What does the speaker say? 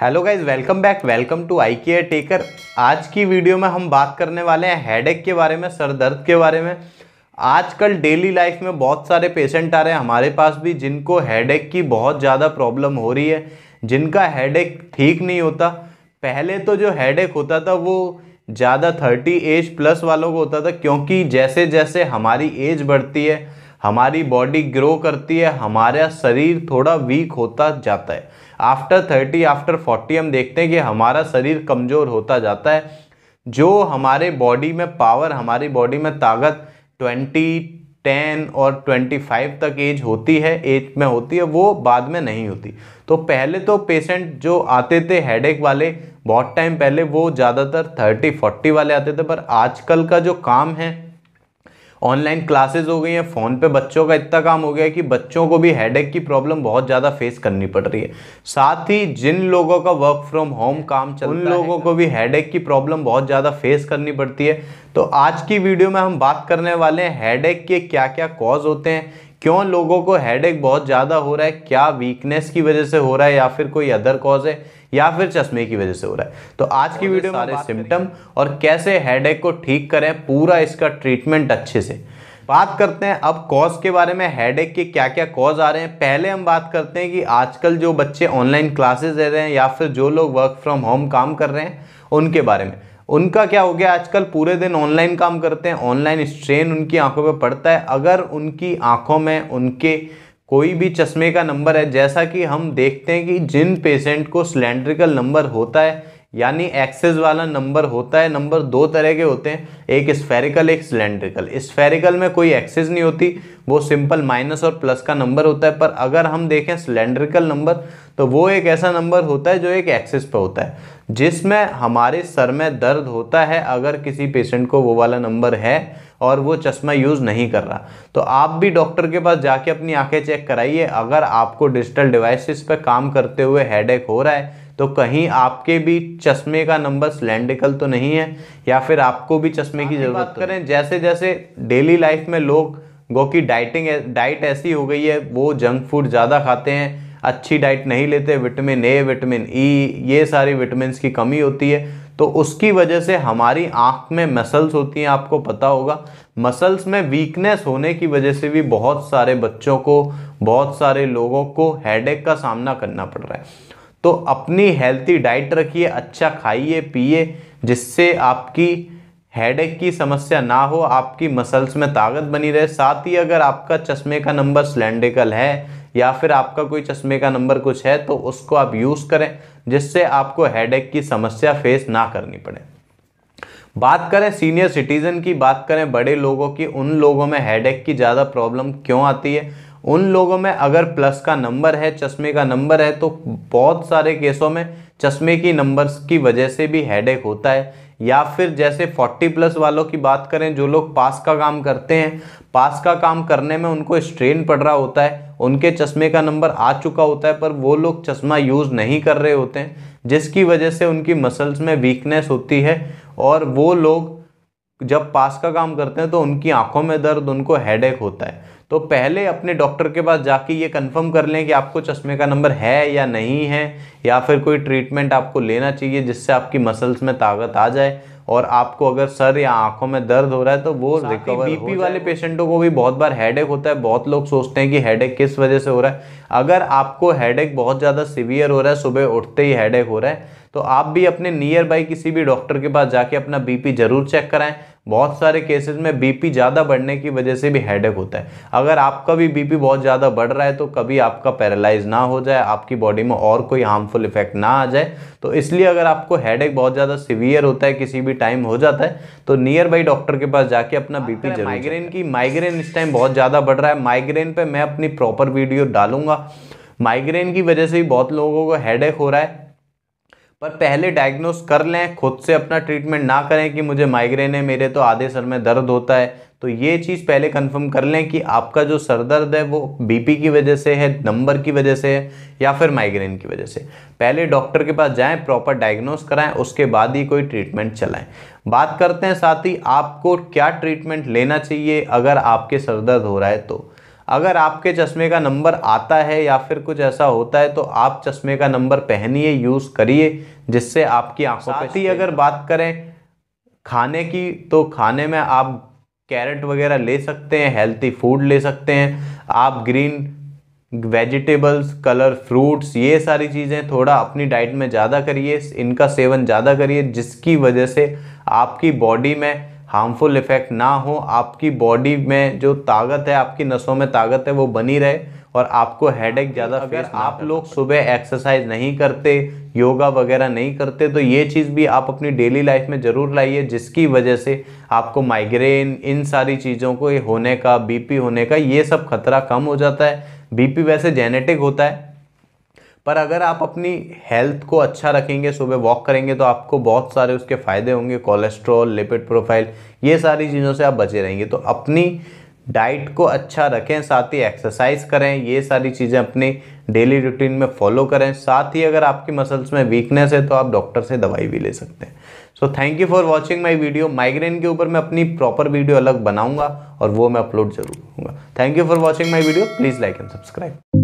hello guys welcome back welcome to I care taker आज की video में हम बात करने वाले हैं हेडेक के बारे में सर दर्द के बारे में आजकल डेली लाइफ में बहुत सारे पेशेंट आ रहे हैं हमारे पास भी जिनको हेडेक की बहुत ज़्यादा प्रॉब्लम हो रही है जिनका हेडेक ठीक नहीं होता पहले तो जो हेडेक होता था वो ज़्यादा थर्टी एज प्लस वालों को होता था क्योंकि जैसे जैसे हमारी एज बढ़ती है हमारी बॉडी ग्रो करती है हमारा शरीर थोड़ा वीक होता जाता है आफ्टर थर्टी आफ्टर फोर्टी हम देखते हैं कि हमारा शरीर कमज़ोर होता जाता है जो हमारे बॉडी में पावर हमारी बॉडी में ताकत ट्वेंटी टेन और ट्वेंटी फाइव तक एज होती है एज में होती है वो बाद में नहीं होती तो पहले तो पेशेंट जो आते थे हेडेक वाले बहुत टाइम पहले वो ज़्यादातर थर्टी फोर्टी वाले आते थे पर आजकल का जो काम है ऑनलाइन क्लासेज हो गई हैं फ़ोन पे बच्चों का इतना काम हो गया है कि बच्चों को भी हेडेक की प्रॉब्लम बहुत ज़्यादा फेस करनी पड़ रही है साथ ही जिन लोगों का वर्क फ्रॉम होम काम चल उन लोगों को भी हेडेक की प्रॉब्लम बहुत ज़्यादा फेस करनी पड़ती है तो आज की वीडियो में हम बात करने वाले हैं हेडेक के क्या क्या कॉज होते हैं क्यों लोगों को हेडेक बहुत ज़्यादा हो रहा है क्या वीकनेस की वजह से हो रहा है या फिर कोई अदर कॉज है या फिर चश्मे की वजह से हो रहा है तो आज की वीडियो में सारे सिम्टम और कैसे हेडेक को ठीक करें पूरा इसका ट्रीटमेंट अच्छे से बात करते हैं अब कॉज के बारे में हेडेक के क्या क्या कॉज आ रहे हैं पहले हम बात करते हैं कि आजकल जो बच्चे ऑनलाइन क्लासेस दे रहे हैं या फिर जो लोग वर्क फ्रॉम होम काम कर रहे हैं उनके बारे में उनका क्या हो गया आजकल पूरे दिन ऑनलाइन काम करते हैं ऑनलाइन स्ट्रेन उनकी आंखों पर पड़ता है अगर उनकी आंखों में उनके कोई भी चश्मे का नंबर है जैसा कि हम देखते हैं कि जिन पेशेंट को सिलेंड्रिकल नंबर होता है यानी एक्सेस वाला नंबर होता है नंबर दो तरह के होते हैं एक स्फेरिकल एक सिलेंड्रिकल स्फेरिकल में कोई एक्सेस नहीं होती वो सिंपल माइनस और प्लस का नंबर होता है पर अगर हम देखें सिलेंड्रिकल नंबर तो वो एक ऐसा नंबर होता है जो एक एक्सेस पे होता है जिसमें हमारे सर में दर्द होता है अगर किसी पेशेंट को वो वाला नंबर है और वो चश्मा यूज़ नहीं कर रहा तो आप भी डॉक्टर के पास जाके अपनी आंखें चेक कराइए अगर आपको डिजिटल डिवाइसेस पर काम करते हुए हेडेक हो रहा है तो कहीं आपके भी चश्मे का नंबर सिलेंड्रिकल तो नहीं है या फिर आपको भी चश्मे की ज़रूरत तो करें जैसे जैसे डेली लाइफ में लोग गो की डाइटिंग डाइट ऐसी हो गई है वो जंक फूड ज़्यादा खाते हैं अच्छी डाइट नहीं लेते विटामिन ए विटामिन ई ये सारी विटामिन की कमी होती है तो उसकी वजह से हमारी आँख में मसल्स होती हैं आपको पता होगा मसल्स में वीकनेस होने की वजह से भी बहुत सारे बच्चों को बहुत सारे लोगों को हेडेक का सामना करना पड़ रहा है तो अपनी हेल्थी डाइट रखिए अच्छा खाइए पिए जिससे आपकी हेडेक की समस्या ना हो आपकी मसल्स में ताकत बनी रहे साथ ही अगर आपका चश्मे का नंबर स्लैंडिकल है या फिर आपका कोई चश्मे का नंबर कुछ है तो उसको आप यूज़ करें जिससे आपको हेडेक की समस्या फेस ना करनी पड़े बात करें सीनियर सिटीज़न की बात करें बड़े लोगों की उन लोगों में हेडेक की ज़्यादा प्रॉब्लम क्यों आती है उन लोगों में अगर प्लस का नंबर है चश्मे का नंबर है तो बहुत सारे केसों में चश्मे की नंबर्स की वजह से भी हेडेक होता है या फिर जैसे 40 प्लस वालों की बात करें जो लोग पास का काम करते हैं पास का काम करने में उनको स्ट्रेन पड़ रहा होता है उनके चश्मे का नंबर आ चुका होता है पर वो लोग चश्मा यूज़ नहीं कर रहे होते हैं जिसकी वजह से उनकी मसल्स में वीकनेस होती है और वो लोग जब पास का काम करते हैं तो उनकी आंखों में दर्द उनको हेडेक होता है तो पहले अपने डॉक्टर के पास जाके ये कंफर्म कर लें कि आपको चश्मे का नंबर है या नहीं है या फिर कोई ट्रीटमेंट आपको लेना चाहिए जिससे आपकी मसल्स में ताकत आ जाए और आपको अगर सर या आंखों में दर्द हो रहा है तो वो रिकवर बीपी वाले पेशेंटों को भी बहुत बार हेडेक होता है बहुत लोग सोचते हैं कि हेडेक किस वजह से हो रहा है अगर आपको हेडेक बहुत ज़्यादा सीवियर हो रहा है सुबह उठते ही हेडेक हो रहा है तो आप भी अपने नियर बाई किसी भी डॉक्टर के पास जाके अपना बीपी जरूर चेक कराएं बहुत सारे केसेस में बीपी ज़्यादा बढ़ने की वजह से भी हेडेक होता है अगर आपका भी बीपी बहुत ज़्यादा बढ़ रहा है तो कभी आपका पैरालाइज ना हो जाए आपकी बॉडी में और कोई हार्मफुल इफेक्ट ना आ जाए तो इसलिए अगर आपको हेडेक बहुत ज़्यादा सिवियर होता है किसी भी टाइम हो जाता है तो नियर बाई डॉक्टर के पास जाके अपना बी जरूर माइग्रेन की माइग्रेन इस टाइम बहुत ज़्यादा बढ़ रहा है माइग्रेन पर मैं अपनी प्रॉपर वीडियो डालूंगा माइग्रेन की वजह से भी बहुत लोगों को हेडेक हो रहा है पर पहले डायग्नोस कर लें खुद से अपना ट्रीटमेंट ना करें कि मुझे माइग्रेन है मेरे तो आधे सर में दर्द होता है तो ये चीज़ पहले कंफर्म कर लें कि आपका जो सर दर्द है वो बीपी की वजह से है नंबर की वजह से है या फिर माइग्रेन की वजह से पहले डॉक्टर के पास जाएं प्रॉपर डायग्नोस कराएं उसके बाद ही कोई ट्रीटमेंट चलाएं बात करते हैं साथ ही आपको क्या ट्रीटमेंट लेना चाहिए अगर आपके सर दर्द हो रहा है तो अगर आपके चश्मे का नंबर आता है या फिर कुछ ऐसा होता है तो आप चश्मे का नंबर पहनिए यूज़ करिए जिससे आपकी आंखों साथ ही अगर बात करें खाने की तो खाने में आप कैरेट वगैरह ले सकते हैं हेल्थी फूड ले सकते हैं आप ग्रीन वेजिटेबल्स कलर फ्रूट्स ये सारी चीज़ें थोड़ा अपनी डाइट में ज़्यादा करिए इनका सेवन ज़्यादा करिए जिसकी वजह से आपकी बॉडी में हार्मफुल इफ़ेक्ट ना हो आपकी बॉडी में जो ताकत है आपकी नसों में ताकत है वो बनी रहे और आपको हेडेक ज़्यादा अगर आप लोग सुबह एक्सरसाइज नहीं करते योगा वगैरह नहीं करते तो ये चीज़ भी आप अपनी डेली लाइफ में ज़रूर लाइए जिसकी वजह से आपको माइग्रेन इन सारी चीज़ों को होने का बीपी होने का ये सब खतरा कम हो जाता है बीपी वैसे जेनेटिक होता है पर अगर आप अपनी हेल्थ को अच्छा रखेंगे सुबह वॉक करेंगे तो आपको बहुत सारे उसके फ़ायदे होंगे कोलेस्ट्रॉल लिपिड प्रोफाइल ये सारी चीज़ों से आप बचे रहेंगे तो अपनी डाइट को अच्छा रखें साथ ही एक्सरसाइज करें ये सारी चीज़ें अपनी डेली रूटीन में फॉलो करें साथ ही अगर आपकी मसल्स में वीकनेस है तो आप डॉक्टर से दवाई भी ले सकते हैं so thank you for watching my video migraine के ऊपर मैं अपनी प्रॉपर वीडियो अलग बनाऊंगा और वो मैं अपलोड जरूर करूँगा thank you for watching my video please like and subscribe